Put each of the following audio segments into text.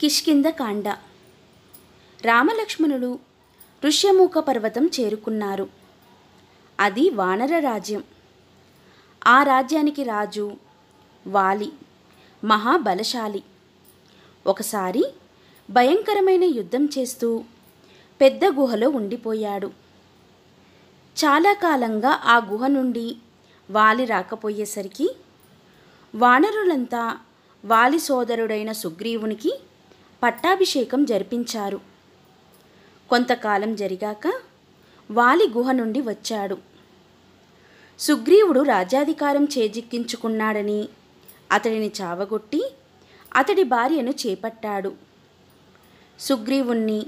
కిష్కింద కాండ రామలక్ష్మణులు ఋష్యమూక పర్వతం చేరుకున్నారు అది వానర రాజ్యం ఆ రాజ్యానికి రాజు వాలి మహాబలశాలి ఒకసారి భయంకరమైన యుద్ధం చేస్తూ పెద్ద గుహలో ఉండిపోయాడు చాలా కాలంగా ఆ గుహ నుండి వాలి రాకపోయేసరికి వానరులంతా వాలి సోదరుడైన సుగ్రీవునికి పట్టాభిషేకం జరిపించారు కొంతకాలం జరిగాక వాలి గుహ నుండి వచ్చాడు సుగ్రీవుడు రాజ్యాధికారం చేజిక్కించుకున్నాడని అతడిని చావగొట్టి అతడి భార్యను చేపట్టాడు సుగ్రీవుణ్ణి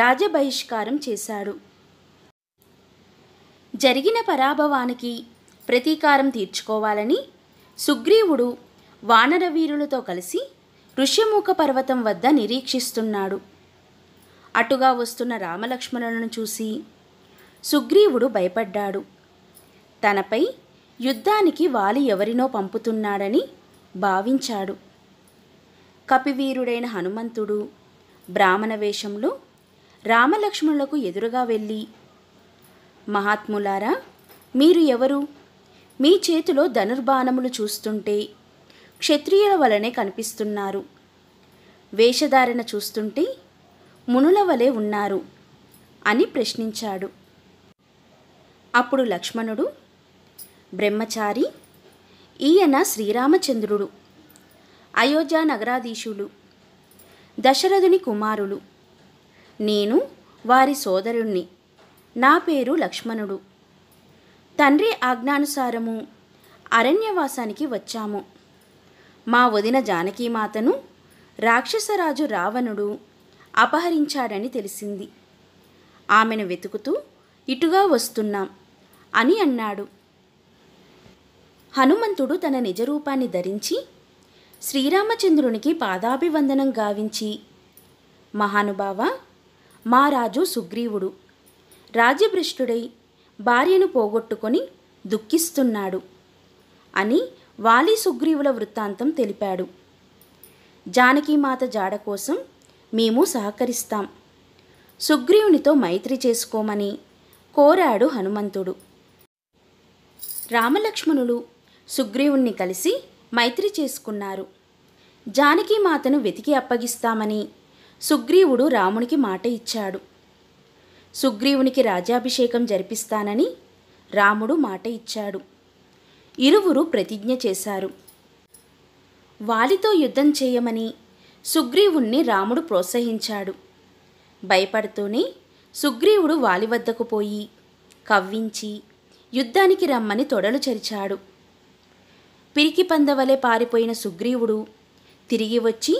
రాజబహిష్కారం చేశాడు జరిగిన పరాభవానికి ప్రతీకారం తీర్చుకోవాలని సుగ్రీవుడు వానరవీరులతో కలిసి ఋష్యముఖ పర్వతం వద్ద నిరీక్షిస్తున్నాడు అటుగా వస్తున్న రామలక్ష్మణులను చూసి సుగ్రీవుడు భయపడ్డాడు తనపై యుద్ధానికి వాలి ఎవరినో పంపుతున్నాడని భావించాడు కపివీరుడైన హనుమంతుడు బ్రాహ్మణ వేషంలో రామలక్ష్మణులకు ఎదురుగా వెళ్ళి మహాత్ములారా మీరు ఎవరు మీ చేతిలో ధనుర్బాణములు చూస్తుంటే క్షత్రియుల వలనే కనిపిస్తున్నారు వేషధారణ చూస్తుంటే మునుల వలె ఉన్నారు అని ప్రశ్నించాడు అప్పుడు లక్ష్మణుడు బ్రహ్మచారి ఈయన శ్రీరామచంద్రుడు అయోధ్య నగరాధీశులు దశరథుని కుమారులు నేను వారి సోదరుణ్ణి నా పేరు లక్ష్మణుడు తండ్రి ఆజ్ఞానుసారము అరణ్యవాసానికి వచ్చాము మా వదిన జానకీమాతను రాక్షసరాజు రావణుడు అపహరించాడని తెలిసింది ఆమెను వెతుకుతూ ఇటుగా వస్తున్నాం అని అన్నాడు హనుమంతుడు తన నిజరూపాన్ని ధరించి శ్రీరామచంద్రునికి పాదాభివందనం గావించి మహానుభావ మా రాజు సుగ్రీవుడు రాజభ్రష్టుడై భార్యను పోగొట్టుకొని దుఃఖిస్తున్నాడు అని వాలి సుగ్రీవుల వృత్తాంతం తెలిపాడు జానకీమాత జాడ కోసం మేము సహకరిస్తాం సుగ్రీవునితో మైత్రి చేసుకోమని కోరాడు హనుమంతుడు రామలక్ష్మణులు సుగ్రీవుణ్ణి కలిసి మైత్రి చేసుకున్నారు జానకీమాతను వెతికి అప్పగిస్తామని సుగ్రీవుడు రామునికి మాట ఇచ్చాడు సుగ్రీవునికి రాజాభిషేకం జరిపిస్తానని రాముడు మాట ఇచ్చాడు ఇరువురు ప్రతిజ్ఞ చేశారు వాలితో యుద్ధం చేయమని సుగ్రీవుణ్ణి రాముడు ప్రోత్సహించాడు భయపడుతూనే సుగ్రీవుడు వాలి వద్దకు పోయి కవ్వించి యుద్ధానికి రమ్మని తొడలు చరిచాడు పిరికి పందవలే పారిపోయిన సుగ్రీవుడు తిరిగి వచ్చి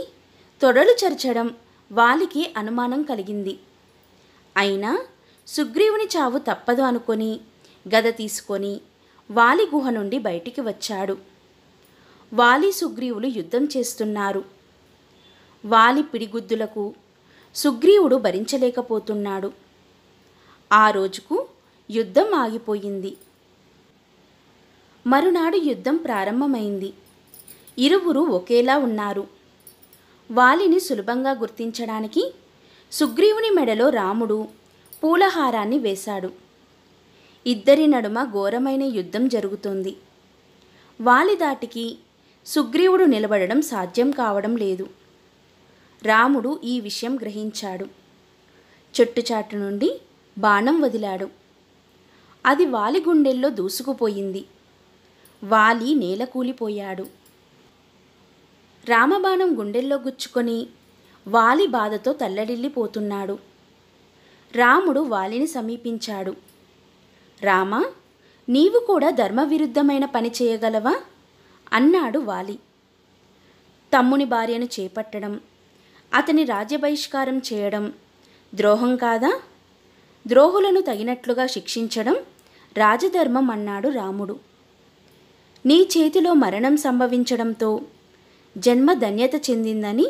తొడలు చరిచడం వాలికి అనుమానం కలిగింది అయినా సుగ్రీవుని చావు తప్పదు అనుకొని గద తీసుకొని వాలి గుహ నుండి బయటికి వచ్చాడు వాలి సుగ్రీవులు యుద్ధం చేస్తున్నారు వాలి పిడిగుద్దులకు సుగ్రీవుడు భరించలేకపోతున్నాడు ఆ రోజుకు యుద్ధం ఆగిపోయింది మరునాడు యుద్ధం ప్రారంభమైంది ఇరువురు ఒకేలా ఉన్నారు వాలిని సులభంగా గుర్తించడానికి సుగ్రీవుని మెడలో రాముడు పూలహారాన్ని వేశాడు ఇద్దరి నడుమ ఘోరమైన యుద్ధం జరుగుతోంది వాలిదాటికి సుగ్రీవుడు నిలబడడం సాధ్యం కావడం లేదు రాముడు ఈ విషయం గ్రహించాడు చెట్టుచాటు నుండి బాణం వదిలాడు అది వాలి గుండెల్లో దూసుకుపోయింది వాలి నేల కూలిపోయాడు రామబాణం గుండెల్లో గుచ్చుకొని వాలి బాధతో తల్లడిల్లిపోతున్నాడు రాముడు వాలిని సమీపించాడు రామా నీవు కూడా ధర్మవిరుద్ధమైన పని చేయగలవా అన్నాడు వాలి తమ్ముని భార్యను చేపట్టడం అతని రాజ్య బహిష్కారం చేయడం ద్రోహం కాదా ద్రోహులను తగినట్లుగా శిక్షించడం రాజధర్మం అన్నాడు రాముడు నీ చేతిలో మరణం సంభవించడంతో జన్మ ధన్యత చెందిందని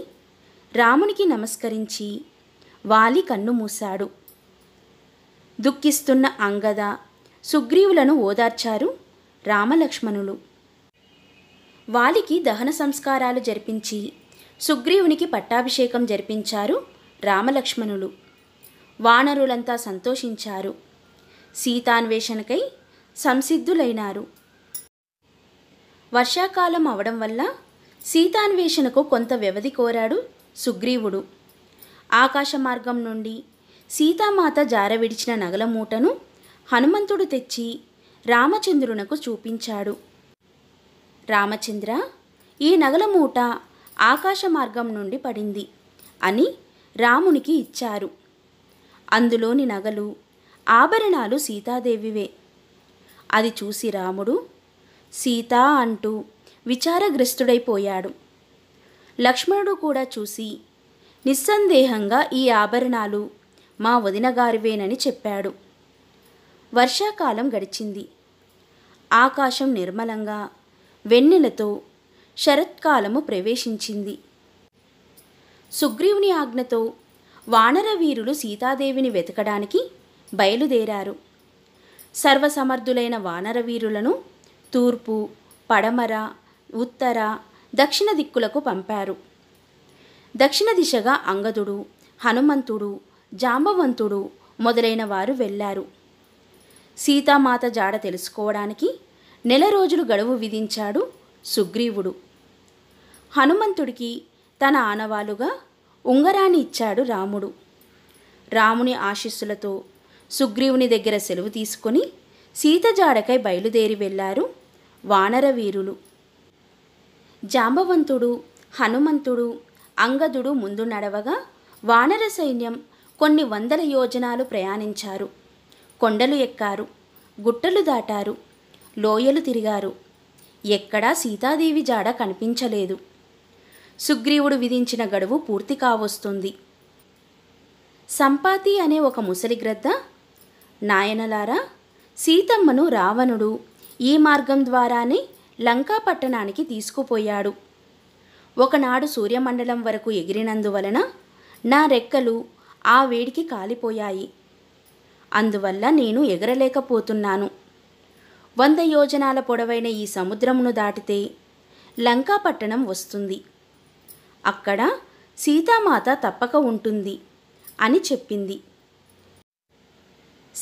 రామునికి నమస్కరించి వాలి కన్ను మూశాడు దుఃఖిస్తున్న అంగద సుగ్రీవులను ఓదార్చారు రామలక్ష్మణులు వాలికి దహన సంస్కారాలు జరిపించి సుగ్రీవునికి పట్టాభిషేకం జరిపించారు రామలక్ష్మణులు వానరులంతా సంతోషించారు సీతాన్వేషణకై సంసిద్ధులైనారు వర్షాకాలం అవడం వల్ల సీతాన్వేషణకు కొంత వ్యవధి కోరాడు సుగ్రీవుడు ఆకాశ మార్గం నుండి సీతామాత జారవిడిచిన నగల మూటను హనుమంతుడు తెచ్చి రామచంద్రునకు చూపించాడు రామచంద్ర ఈ నగల మూట ఆకాశ మార్గం నుండి పడింది అని రామునికి ఇచ్చారు అందులోని నగలు ఆభరణాలు సీతాదేవివే అది చూసి రాముడు సీత అంటూ విచారగ్రస్తుడైపోయాడు లక్ష్మణుడు కూడా చూసి నిస్సందేహంగా ఈ ఆభరణాలు మా వదినగారివేనని చెప్పాడు వర్షాకాలం గడిచింది ఆకాశం నిర్మలంగా వెన్నెలతో శరత్కాలము ప్రవేశించింది సుగ్రీవుని ఆజ్ఞతో వానరవీరులు సీతాదేవిని వెతకడానికి బయలుదేరారు సర్వసమర్థులైన వానరవీరులను తూర్పు పడమర ఉత్తర దక్షిణ దిక్కులకు పంపారు దక్షిణ దిశగా అంగదుడు హనుమంతుడు జాంబవంతుడు మొదలైన వారు వెళ్ళారు సీతామాత జాడ తెలుసుకోవడానికి నెల రోజులు గడువు విధించాడు సుగ్రీవుడు హనుమంతుడికి తన ఆనవాలుగా ఉంగరాన్ని ఇచ్చాడు రాముడు రాముని ఆశీస్సులతో సుగ్రీవుని దగ్గర సెలవు తీసుకొని జాడకై బయలుదేరి వెళ్ళారు వానరవీరులు జాంబవంతుడు హనుమంతుడు అంగదుడు ముందు నడవగా వానర సైన్యం కొన్ని వందల యోజనాలు ప్రయాణించారు కొండలు ఎక్కారు గుట్టలు దాటారు లోయలు తిరిగారు ఎక్కడా సీతాదేవి జాడ కనిపించలేదు సుగ్రీవుడు విధించిన గడువు పూర్తి కావస్తుంది సంపాతి అనే ఒక ముసలిగ్రద్ద నాయనలారా సీతమ్మను రావణుడు ఈ మార్గం ద్వారానే లంకా పట్టణానికి తీసుకుపోయాడు ఒకనాడు సూర్యమండలం వరకు ఎగిరినందువలన నా రెక్కలు ఆ వేడికి కాలిపోయాయి అందువల్ల నేను ఎగరలేకపోతున్నాను వంద యోజనాల పొడవైన ఈ సముద్రమును దాటితే లంకాపట్టణం వస్తుంది అక్కడ సీతామాత తప్పక ఉంటుంది అని చెప్పింది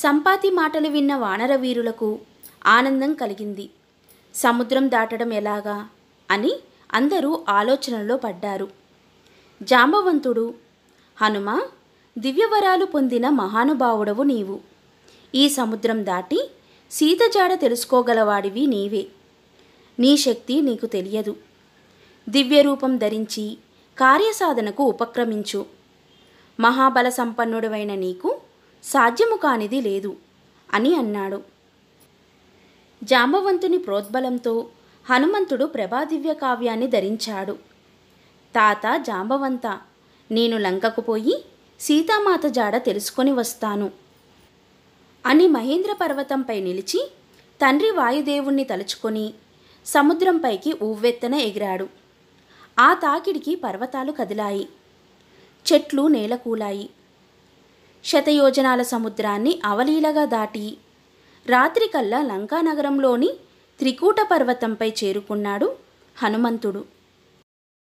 సంపాతి మాటలు విన్న వానరవీరులకు ఆనందం కలిగింది సముద్రం దాటడం ఎలాగా అని అందరూ ఆలోచనలో పడ్డారు జాంబవంతుడు హనుమ దివ్యవరాలు పొందిన మహానుభావుడవు నీవు ఈ సముద్రం దాటి సీతజాడ తెలుసుకోగలవాడివి నీవే నీ శక్తి నీకు తెలియదు దివ్యరూపం ధరించి కార్యసాధనకు ఉపక్రమించు మహాబల సంపన్నుడివైన నీకు సాధ్యము కానిది లేదు అని అన్నాడు జాంబవంతుని ప్రోద్బలంతో హనుమంతుడు ప్రభాదివ్య కావ్యాన్ని ధరించాడు తాత జాంబవంత నేను లంకకుపోయి సీతామాత జాడ తెలుసుకొని వస్తాను అని మహేంద్ర పర్వతంపై నిలిచి తండ్రి వాయుదేవుణ్ణి తలుచుకొని సముద్రంపైకి ఉవ్వెత్తన ఎగిరాడు ఆ తాకిడికి పర్వతాలు కదిలాయి చెట్లు నేలకూలాయి శతయోజనాల సముద్రాన్ని అవలీలగా దాటి రాత్రికల్లా లంకానగరంలోని త్రికూట పర్వతంపై చేరుకున్నాడు హనుమంతుడు